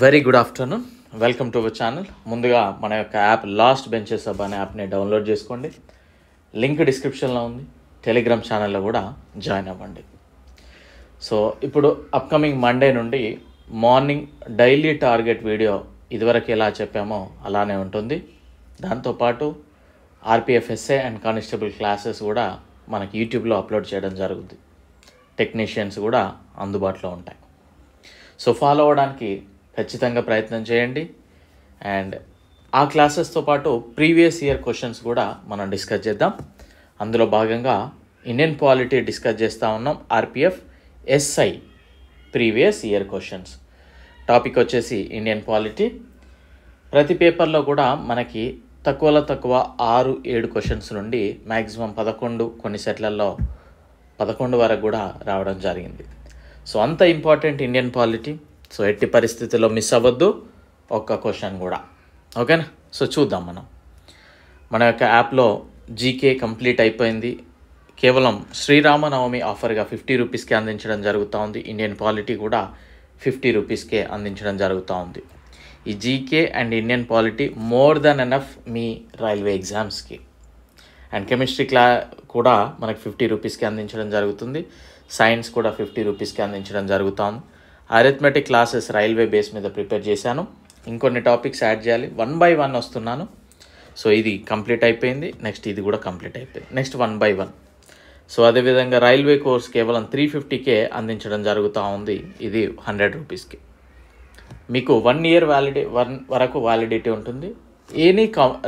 very good afternoon welcome to our channel ముందుగా మన యొక్క యాప్ లాస్ట్ బెంచెస్ అబ్ అనే యాప్ని డౌన్లోడ్ చేసుకోండి లింక్ డిస్క్రిప్షన్లో ఉంది టెలిగ్రామ్ ఛానల్లో కూడా జాయిన్ అవ్వండి సో ఇప్పుడు అప్కమింగ్ మండే నుండి మార్నింగ్ డైలీ టార్గెట్ వీడియో ఇదివరకు ఎలా చెప్పామో అలానే ఉంటుంది దాంతోపాటు ఆర్పిఎఫ్ఎస్ఏ అండ్ కానిస్టేబుల్ క్లాసెస్ కూడా మనకి యూట్యూబ్లో అప్లోడ్ చేయడం జరుగుతుంది టెక్నీషియన్స్ కూడా అందుబాటులో ఉంటాయి సో ఫాలో అవ్వడానికి ఖచ్చితంగా ప్రయత్నం చేయండి అండ్ ఆ క్లాసెస్తో పాటు ప్రీవియస్ ఇయర్ క్వశ్చన్స్ కూడా మనం డిస్కస్ చేద్దాం అందులో భాగంగా ఇండియన్ పాలిటీ డిస్కస్ చేస్తూ ఉన్నాం RPF SI previous year questions topic వచ్చేసి ఇండియన్ పాలిటీ ప్రతి పేపర్లో కూడా మనకి తక్కువలో తక్కువ ఆరు ఏడు క్వశ్చన్స్ నుండి మ్యాక్సిమం పదకొండు కొన్ని సెట్లలో పదకొండు వరకు కూడా రావడం జరిగింది సో అంత ఇంపార్టెంట్ ఇండియన్ పాలిటీ సో ఎట్టి పరిస్థితుల్లో మిస్ అవ్వద్దు ఒక్క క్వశ్చన్ కూడా ఓకేనా సో చూద్దాం మనం మన యొక్క యాప్లో జీకే కంప్లీట్ అయిపోయింది కేవలం శ్రీరామనవమి ఆఫర్గా ఫిఫ్టీ రూపీస్కే అందించడం జరుగుతూ ఉంది ఇండియన్ పాలిటీ కూడా ఫిఫ్టీ రూపీస్కే అందించడం జరుగుతూ ఉంది ఈ GK and Indian polity more than enough మీ రైల్వే ఎగ్జామ్స్కి అండ్ కెమిస్ట్రీ క్లా కూడా మనకు ఫిఫ్టీ రూపీస్కి అందించడం జరుగుతుంది సైన్స్ కూడా ఫిఫ్టీ రూపీస్కి అందించడం జరుగుతుంది అరిథమెటిక్ క్లాసెస్ రైల్వే బేస్ మీద ప్రిపేర్ చేశాను ఇంకొన్ని టాపిక్స్ యాడ్ చేయాలి వన్ బై వన్ వస్తున్నాను సో ఇది కంప్లీట్ అయిపోయింది నెక్స్ట్ ఇది కూడా కంప్లీట్ అయిపోయింది next one by one so అదేవిధంగా రైల్వే కోర్స్ కేవలం త్రీ ఫిఫ్టీకే అందించడం జరుగుతూ ఉంది ఇది హండ్రెడ్ రూపీస్కి మీకు వన్ ఇయర్ వ్యాలిడి వన్ వరకు వ్యాలిడిటీ ఉంటుంది ఎనీ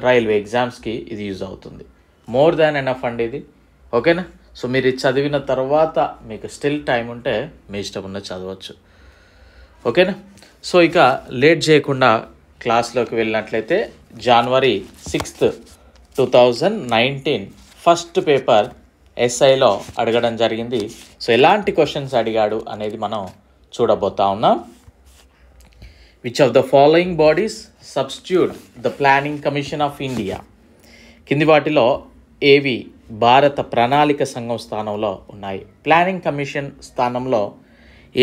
రైల్వే ఎగ్జామ్స్కి ఇది యూజ్ అవుతుంది మోర్ దాన్ ఎనఫ్ అండి ఇది ఓకేనా సో మీరు చదివిన తర్వాత మీకు స్టిల్ టైం ఉంటే మీ ఇష్టం ఉన్న చదవచ్చు ఓకేనా సో ఇక లేట్ చేయకుండా క్లాస్లోకి వెళ్ళినట్లయితే January sixth two thousand nineteen first paper ఎస్ఐలో అడగడం జరిగింది సో ఎలాంటి క్వశ్చన్స్ అడిగాడు అనేది మనం చూడబోతా ఉన్నాం which of the following bodies substitute the planning commission of India కింది వాటిలో ఏవి భారత ప్రణాళిక సంఘం స్థానంలో ఉన్నాయి ప్లానింగ్ కమిషన్ స్థానంలో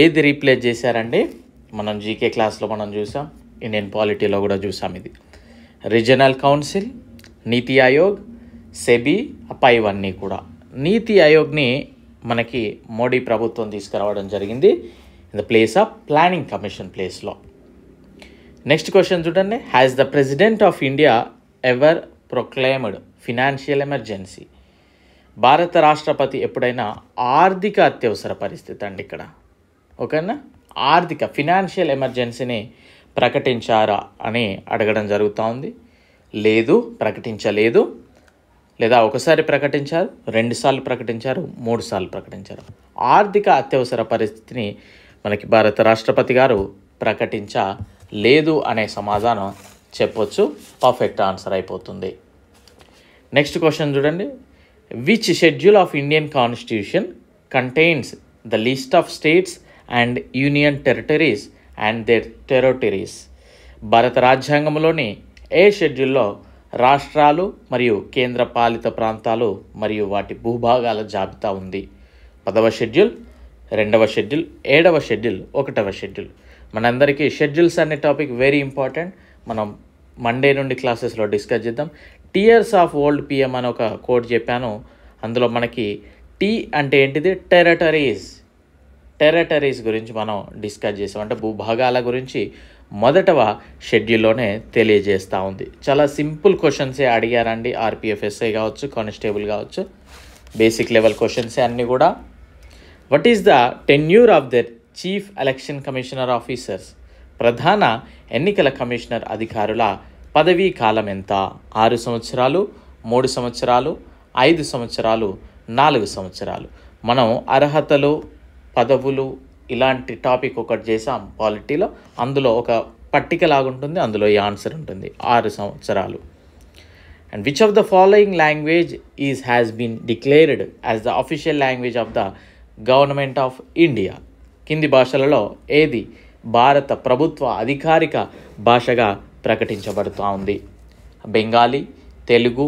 ఏది రీప్లేస్ చేశారండి మనం జీకే క్లాస్లో మనం చూసాం ఇండియన్ పాలిటీలో కూడా చూసాం ఇది రీజనల్ కౌన్సిల్ నీతి ఆయోగ్ సెబీ ఇవన్నీ కూడా నీతి ఆయోగ్ని మనకి మోడీ ప్రభుత్వం తీసుకురావడం జరిగింది in the place of planning commission ప్లేస్లో నెక్స్ట్ క్వశ్చన్ చూడండి has the president of India ever proclaimed financial emergency భారత రాష్ట్రపతి ఎప్పుడైనా ఆర్థిక అత్యవసర పరిస్థితి అండి ఇక్కడ ఓకేనా ఆర్థిక ఫినాన్షియల్ ఎమర్జెన్సీని ప్రకటించారా అని అడగడం జరుగుతూ ఉంది లేదు ప్రకటించలేదు లేదా ఒకసారి ప్రకటించారు రెండుసార్లు ప్రకటించారు మూడుసార్లు ప్రకటించారు ఆర్థిక అత్యవసర పరిస్థితిని మనకి భారత రాష్ట్రపతి గారు ప్రకటించ లేదు అనే సమాధానం చెప్పొచ్చు పర్ఫెక్ట్ ఆన్సర్ అయిపోతుంది నెక్స్ట్ క్వశ్చన్ చూడండి which schedule of Indian constitution contains the list of states and union territories and their territories భారత రాజ్యాంగంలోని ఏ షెడ్యూల్లో రాష్ట్రాలు మరియు కేంద్ర పాలిత ప్రాంతాలు మరియు వాటి భూభాగాల జాబితా ఉంది పదవ షెడ్యూల్ రెండవ షెడ్యూల్ ఏడవ షెడ్యూల్ ఒకటవ షెడ్యూల్ మనందరికీ షెడ్యూల్స్ అనే టాపిక్ వెరీ ఇంపార్టెంట్ మనం మండే నుండి క్లాసెస్లో డిస్కస్ చేద్దాం టీయర్స్ ఆఫ్ ఓల్డ్ పిఎం అని ఒక కోడ్ చెప్పాను అందులో మనకి టీ అంటే ఏంటిది టెరటరీస్ టెరటరీస్ గురించి మనం డిస్కస్ చేసాం అంటే భూభాగాల గురించి మొదటవ షెడ్యూల్లోనే తెలియజేస్తూ ఉంది చాలా సింపుల్ క్వశ్చన్సే అడిగారండి ఆర్పిఎఫ్ఎస్ఏ కావచ్చు కానిస్టేబుల్ కావచ్చు బేసిక్ లెవెల్ క్వశ్చన్సే అన్నీ కూడా what is the tenure of the chief election commissioner officers ప్రధాన ఎన్నికల కమిషనర్ అధికారుల పదవీ కాలం ఎంత ఆరు సంవత్సరాలు మూడు సంవత్సరాలు ఐదు సంవత్సరాలు నాలుగు సంవత్సరాలు మనం అర్హతలు పదవులు ఇలాంటి టాపిక్ ఒకటి చేసాం పాలిటీలో అందులో ఒక పట్టిక లాగుంటుంది అందులో ఈ ఆన్సర్ ఉంటుంది ఆరు సంవత్సరాలు and which of the following language is has been declared as the official language of the government of India కింది భాషలలో ఏది భారత ప్రభుత్వ అధికారిక భాషగా ప్రకటించబడుతూ ఉంది బెంగాలీ తెలుగు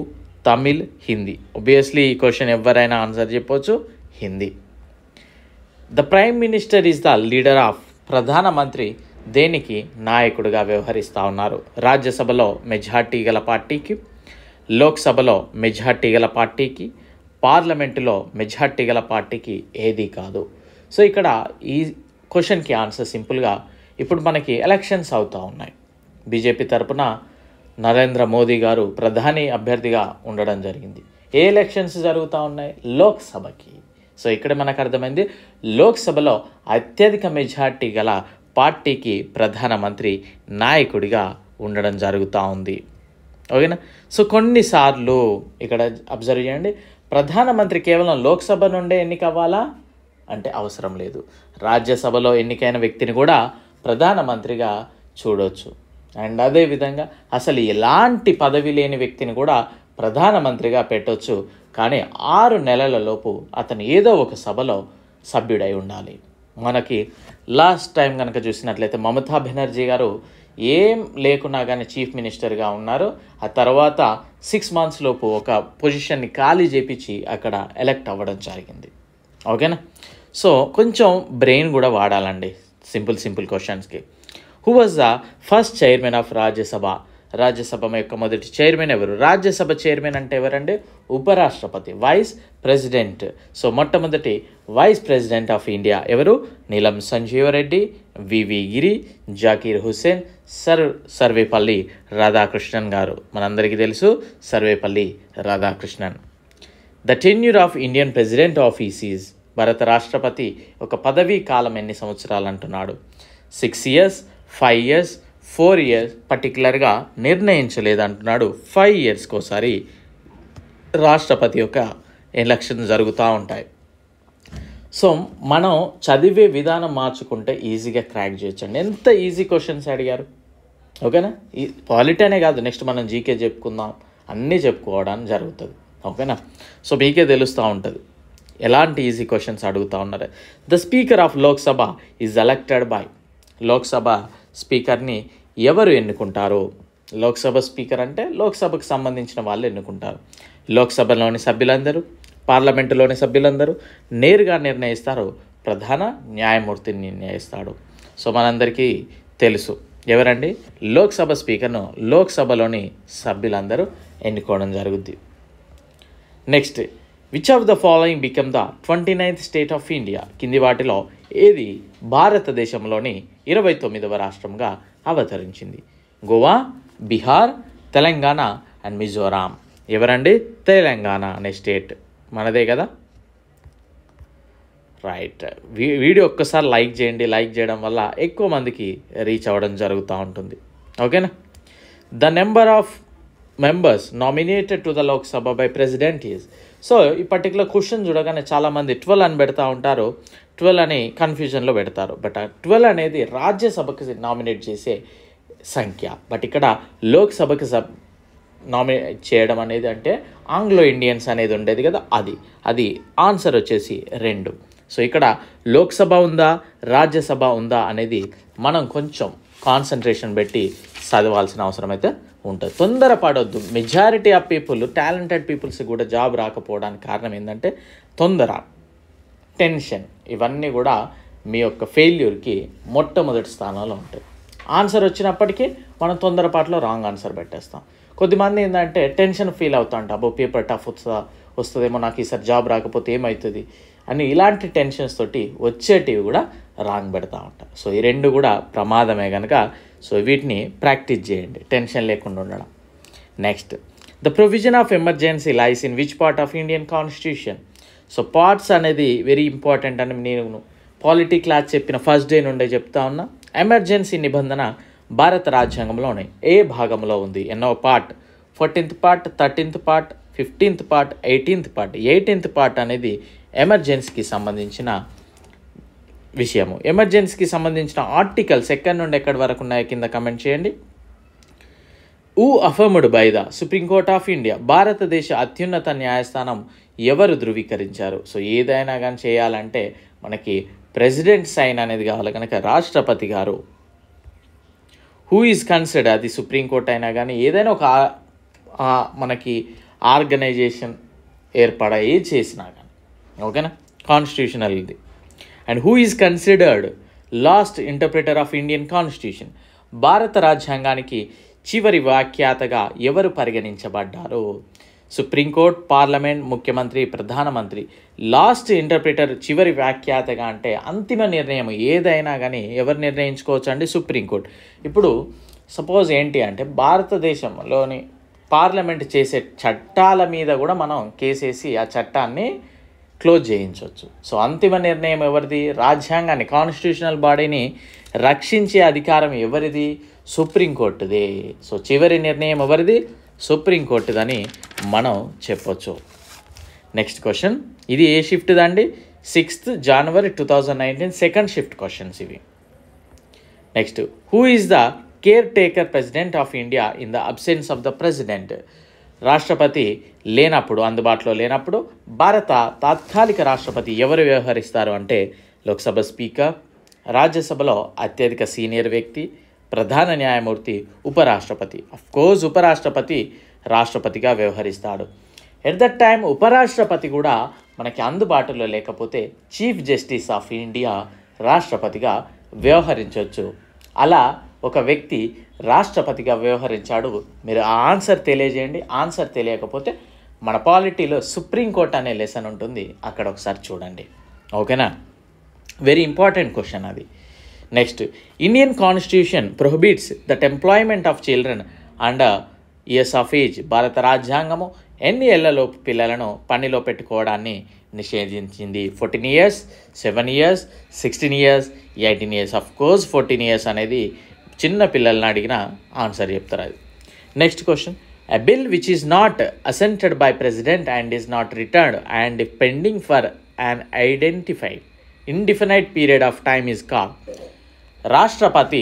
తమిళ్ హిందీ ఒబ్వియస్లీ ఈ క్వశ్చన్ ఎవరైనా ఆన్సర్ చెప్పవచ్చు Hindi the prime minister is the leader of ప్రధానమంత్రి దేనికి నాయకుడిగా వ్యవహరిస్తూ ఉన్నారు రాజ్యసభలో మెజార్టీ గల పార్టీకి లోక్సభలో మెజార్టీ గల పార్టీకి పార్లమెంటులో మెజార్టీ గల పార్టీకి ఏది కాదు సో ఇక్కడ ఈ క్వశ్చన్కి ఆన్సర్ సింపుల్గా ఇప్పుడు మనకి ఎలక్షన్స్ అవుతూ ఉన్నాయి బీజేపీ తరపున నరేంద్ర మోదీ గారు ప్రధాని అభ్యర్థిగా ఉండడం జరిగింది ఏ ఎలక్షన్స్ జరుగుతూ ఉన్నాయి లోక్సభకి సో ఇక్కడ మనకు అర్థమైంది లోక్సభలో అత్యధిక మెజార్టీ గల పార్టీకి ప్రధానమంత్రి నాయకుడిగా ఉండడం జరుగుతూ ఉంది ఓకేనా సో కొన్నిసార్లు ఇక్కడ అబ్జర్వ్ చేయండి ప్రధానమంత్రి కేవలం లోక్సభ నుండే ఎన్నిక అవ్వాలా అంటే అవసరం లేదు రాజ్యసభలో ఎన్నికైన వ్యక్తిని కూడా ప్రధానమంత్రిగా చూడవచ్చు అండ్ అదేవిధంగా అసలు ఎలాంటి పదవి లేని వ్యక్తిని కూడా ప్రధానమంత్రిగా పెట్టొచ్చు కానీ ఆరు నెలలలోపు అతను ఏదో ఒక సభలో సభ్యుడై ఉండాలి మనకి లాస్ట్ టైం కనుక చూసినట్లయితే మమతా బెనర్జీ గారు ఏం లేకున్నా కానీ చీఫ్ మినిస్టర్గా ఉన్నారు ఆ తర్వాత సిక్స్ మంత్స్ లోపు ఒక పొజిషన్ని ఖాళీ చేపించి అక్కడ ఎలక్ట్ అవ్వడం జరిగింది ఓకేనా సో కొంచెం బ్రెయిన్ కూడా వాడాలండి సింపుల్ సింపుల్ క్వశ్చన్స్కి who was the first chairman of Rajya Sabha Rajya Sabha యొక్క మొదటి చైర్మన్ ఎవరు రాజ్యసభ చైర్మన్ అంటే ఎవరండి ఉపరాష్ట్రపతి వైస్ ప్రెసిడెంట్ సో మొట్టమొదటి వైస్ ప్రెసిడెంట్ ఆఫ్ ఇండియా ఎవరు నీలం సంజీవరెడ్డి వివి గిరి జాకీర్ హుస్సేన్ సర్ సర్వేపల్లి రాధాకృష్ణన్ గారు మనందరికీ తెలుసు Sarvepalli Radhakrishnan the tenure of Indian president of is భారత రాష్ట్రపతి ఒక పదవీ కాలం ఎన్ని సంవత్సరాలు అంటున్నాడు six years five years four years పర్టికులర్గా నిర్ణయించలేదంటున్నాడు ఫైవ్ ఇయర్స్కి ఒకసారి రాష్ట్రపతి యొక్క ఎలక్షన్ జరుగుతూ ఉంటాయి సో మనం చదివే విధానం మార్చుకుంటే ఈజీగా క్రాక్ చేయొచ్చండి ఎంత ఈజీ క్వశ్చన్స్ అడిగారు ఓకేనా ఈ పాలిటనే కాదు నెక్స్ట్ మనం జీకే చెప్పుకుందాం అన్నీ చెప్పుకోవడానికి జరుగుతుంది ఓకేనా సో మీకే తెలుస్తూ ఉంటుంది ఎలాంటి ఈజీ క్వశ్చన్స్ అడుగుతూ ఉన్నారు the speaker of Lok Sabha is elected by Lok Sabha స్పీకర్ని ఎవరు ఎన్నుకుంటారు లోక్సభ స్పీకర్ అంటే లోక్సభకు సంబంధించిన వాళ్ళు ఎన్నుకుంటారు లోక్సభలోని సభ్యులందరూ పార్లమెంటులోని సభ్యులందరూ నేరుగా నిర్ణయిస్తారు ప్రధాన న్యాయమూర్తిని నిర్ణయిస్తాడు సో మనందరికీ తెలుసు ఎవరండి లోక్సభ స్పీకర్ను లోక్సభలోని సభ్యులందరూ ఎన్నుకోవడం జరుగుద్ది next which of the following become the twenty ninth state of India కింది వాటిలో ఏది భారతదేశంలోని ఇరవై తొమ్మిదవ రాష్ట్రంగా అవతరించింది గోవా బీహార్ తెలంగాణ అండ్ మిజోరాం ఎవరండి తెలంగాణ అనే స్టేట్ మనదే కదా రైట్ వీడియో ఒక్కసారి లైక్ చేయండి లైక్ చేయడం వల్ల ఎక్కువ మందికి రీచ్ అవ్వడం జరుగుతూ ఉంటుంది ఓకేనా the number of members nominated to the Lok Sabha by president is so ఈ పర్టికులర్ క్వశ్చన్ చూడగానే చాలామంది ట్వెల్వ్ అని పెడతా ఉంటారు ట్వెల్వ్ అని కన్ఫ్యూజన్లో పెడతారు బట్ ట్వెల్వ్ అనేది రాజ్యసభకు నామినేట్ చేసే సంఖ్య బట్ ఇక్కడ లోక్సభకు సబ్ నామినేట్ చేయడం అనేది అంటే ఆంగ్లో ఇండియన్స్ అనేది ఉండేది కదా అది అది ఆన్సర్ వచ్చేసి రెండు సో ఇక్కడ లోక్సభ ఉందా రాజ్యసభ ఉందా అనేది మనం కొంచెం కాన్సన్ట్రేషన్ పెట్టి చదవాల్సిన అవసరం అయితే ఉంటుంది తొందర పడొద్దు majority of people talented peoples కూడా జాబ్ రాకపోవడానికి కారణం ఏంటంటే తొందర టెన్షన్ ఇవన్నీ కూడా మీ యొక్క ఫెయిల్యూర్కి మొట్టమొదటి స్థానంలో ఉంటాయి ఆన్సర్ వచ్చినప్పటికీ మనం తొందరపాట్లో రాంగ్ ఆన్సర్ పెట్టేస్తాం కొద్దిమంది ఏంటంటే టెన్షన్ ఫీల్ అవుతా ఉంటా అబ్బో పేపర్ టఫ్ వస్తుందా వస్తుందేమో నాకు ఈసారి జాబ్ రాకపోతే ఏమవుతుంది అని ఇలాంటి టెన్షన్స్ తోటి వచ్చేటివి కూడా రాంగ్ పెడతా ఉంటారు సో ఈ రెండు కూడా ప్రమాదమే కనుక సో వీటిని ప్రాక్టీస్ చేయండి టెన్షన్ లేకుండా ఉండడం next the provision of emergency lies in which part of Indian constitution so parts అనేది వెరీ ఇంపార్టెంట్ అని నేను పాలిటీ క్లాస్ చెప్పిన ఫస్ట్ డే నుండే చెప్తా ఉన్నా ఎమర్జెన్సీ నిబంధన భారత రాజ్యాంగంలో ఉన్నాయి ఏ భాగంలో ఉంది ఎన్నో part fourteenth part thirteenth part fifteenth part eighteenth part eighteenth part అనేది ఎమర్జెన్సీకి సంబంధించిన విషయము ఎమర్జెన్సీకి సంబంధించిన ఆర్టికల్స్ ఎక్కడి నుండి ఎక్కడి వరకు ఉన్నాయో కింద కమెంట్ చేయండి ఊ affirmed by the supreme court of India భారతదేశ అత్యున్నత న్యాయస్థానం ఎవరు ధృవీకరించారు సో ఏదైనా కానీ చేయాలంటే మనకి ప్రెసిడెంట్ సైన్ అనేది కావాలి కనుక రాష్ట్రపతి గారు హూ ఈజ్ కన్సిడర్ అది సుప్రీంకోర్టు అయినా కానీ ఏదైనా ఒక మనకి ఆర్గనైజేషన్ ఏర్పడే చేసినా కానీ ఓకేనా కాన్స్టిట్యూషనల్ ఇది and who is considered last interpreter of Indian constitution భారత రాజ్యాంగానికి చివరి వ్యాఖ్యాతగా ఎవరు పరిగణించబడ్డారు సుప్రీంకోర్టు పార్లమెంట్ ముఖ్యమంత్రి ప్రధానమంత్రి లాస్ట్ ఇంటర్ప్రిటర్ చివరి వ్యాఖ్యాతగా అంటే అంతిమ నిర్ణయం ఏదైనా కానీ ఎవరు నిర్ణయించుకోవచ్చు అండి సుప్రీంకోర్టు ఇప్పుడు సపోజ్ ఏంటి అంటే భారతదేశంలోని పార్లమెంట్ చేసే చట్టాల మీద కూడా మనం కేసేసి ఆ చట్టాన్ని క్లోజ్ చేయించవచ్చు సో అంతిమ నిర్ణయం ఎవరిది రాజ్యాంగాన్ని కాన్స్టిట్యూషనల్ బాడీని రక్షించే అధికారం ఎవరిది సుప్రీంకోర్టుది సో చివరి నిర్ణయం ఎవరిది సుప్రీంకోర్టుదని మనం చెప్పొచ్చు నెక్స్ట్ క్వశ్చన్ ఇది ఏ షిఫ్ట్ అండి sixth January two thousand nineteen second shift questions ఇవి next who is the caretaker president of India in the absence of the president రాష్ట్రపతి లేనప్పుడు అందుబాటులో లేనప్పుడు భారత తాత్కాలిక రాష్ట్రపతి ఎవరు వ్యవహరిస్తారు అంటే లోక్సభ స్పీకర్ రాజ్యసభలో అత్యధిక సీనియర్ వ్యక్తి ప్రధాన న్యాయమూర్తి ఉపరాష్ట్రపతి కోర్స్ ఉపరాష్ట్రపతి రాష్ట్రపతిగా వ్యవహరిస్తాడు ఎట్ దట్ టైం ఉపరాష్ట్రపతి కూడా మనకి అందుబాటులో లేకపోతే చీఫ్ జస్టిస్ ఆఫ్ ఇండియా రాష్ట్రపతిగా వ్యవహరించవచ్చు అలా ఒక వ్యక్తి రాష్ట్రపతిగా వ్యవహరించాడు మీరు ఆ ఆన్సర్ తెలియజేయండి ఆన్సర్ తెలియకపోతే మన పాలిటీలో సుప్రీంకోర్టు అనే లెసన్ ఉంటుంది అక్కడ ఒకసారి చూడండి ఓకేనా వెరీ ఇంపార్టెంట్ క్వశ్చన్ అది next Indian constitution prohibits that employment of children and years of age భారత రాజ్యాంగము ఎన్ని ఏళ్లలోపు పిల్లలను పనిలో పెట్టుకోవడాన్ని నిషేధించింది fourteen years seven years sixteen years eighteen years of course fourteen years అనేది చిన్న పిల్లలను అడిగిన ఆన్సర్ చెప్తారు అది next question a bill which is not assented by president and is not returned and pending for unidentified indefinite period of time is కా రాష్ట్రపతి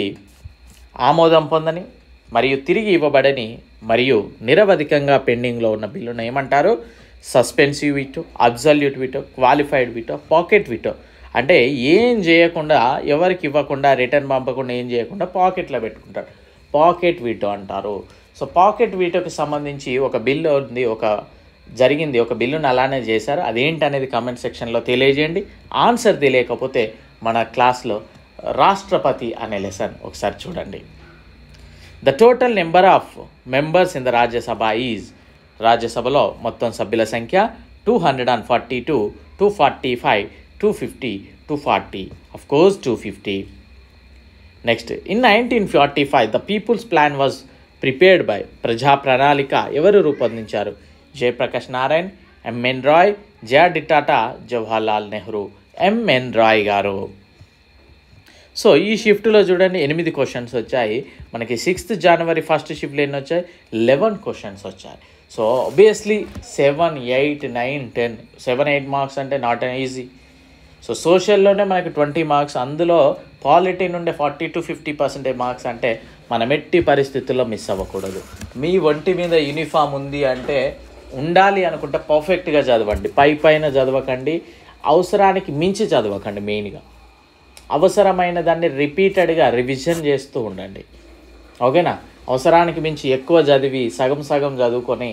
ఆమోదం పొందని మరియు తిరిగి ఇవ్వబడని మరియు నిరవధికంగా పెండింగ్లో ఉన్న బిల్లును ఏమంటారు suspensive veto absolute veto qualified veto pocket veto అంటే ఏం చేయకుండా ఎవరికి ఇవ్వకుండా రిటర్న్ పంపకుండా ఏం చేయకుండా పాకెట్లో పెట్టుకుంటారు పాకెట్ వీటో అంటారు సో పాకెట్ వీటోకి సంబంధించి ఒక బిల్లు ఉంది ఒక జరిగింది ఒక బిల్లును అలానే చేశారు అదేంటి అనేది కామెంట్ సెక్షన్లో తెలియజేయండి ఆన్సర్ తెలియకపోతే మన క్లాస్లో రాష్ట్రపతి అనే లెసన్ ఒకసారి చూడండి the total number of members in the Rajya Sabha is రాజ్యసభలో మొత్తం సభ్యుల సంఖ్య two hundred and forty two two forty five two fifty two forty of course two fifty next in nineteen forty five the peoples plan was prepared by ప్రజా ప్రణాళిక ఎవరు రూపొందించారు Jayaprakash Narayan M N Roy డిటాటా Jawaharlal Nehru M N Roy గారు సో ఈ షిఫ్ట్లో చూడండి ఎనిమిది క్వశ్చన్స్ వచ్చాయి మనకి సిక్స్త్ జనవరి ఫస్ట్ షిఫ్ట్లో ఎన్ని వచ్చాయి లెవెన్ క్వశ్చన్స్ వచ్చాయి so obviously seven eight nine ten seven eight marks అంటే నాట్ అన్ ఈజీ సో సోషల్లోనే మనకి ట్వంటీ మార్క్స్ అందులో పాలిటీ నుండి forty to fifty percentage marks అంటే మనం ఎట్టి పరిస్థితుల్లో మిస్ అవ్వకూడదు మీ ఒంటి మీద యూనిఫామ్ ఉంది అంటే ఉండాలి అనుకుంటే పర్ఫెక్ట్గా చదవండి పై పైన చదవకండి అవసరానికి మించి చదవకండి మెయిన్గా అవసరమైన దాన్ని రిపీటెడ్గా రివిజన్ చేస్తూ ఉండండి ఓకేనా అవసరానికి మించి ఎక్కువ చదివి సగం సగం చదువుకొని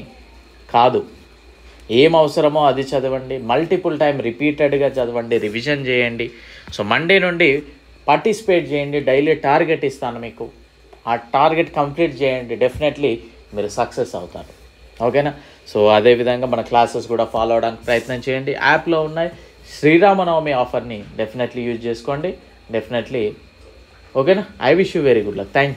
కాదు ఏం అవసరమో అది చదవండి మల్టిపుల్ టైం రిపీటెడ్గా చదవండి రివిజన్ చేయండి సో మండే నుండి పార్టిసిపేట్ చేయండి డైలీ టార్గెట్ ఇస్తాను మీకు ఆ టార్గెట్ కంప్లీట్ చేయండి డెఫినెట్లీ మీరు సక్సెస్ అవుతారు ఓకేనా సో అదేవిధంగా మన క్లాసెస్ కూడా ఫాలో అవడానికి ప్రయత్నం చేయండి యాప్లో ఉన్నాయి శ్రీరామనవమి ఆఫర్ని డెఫినెట్లీ యూజ్ చేసుకోండి డెఫినెట్లీ ఓకేనా I wish you very good luck thank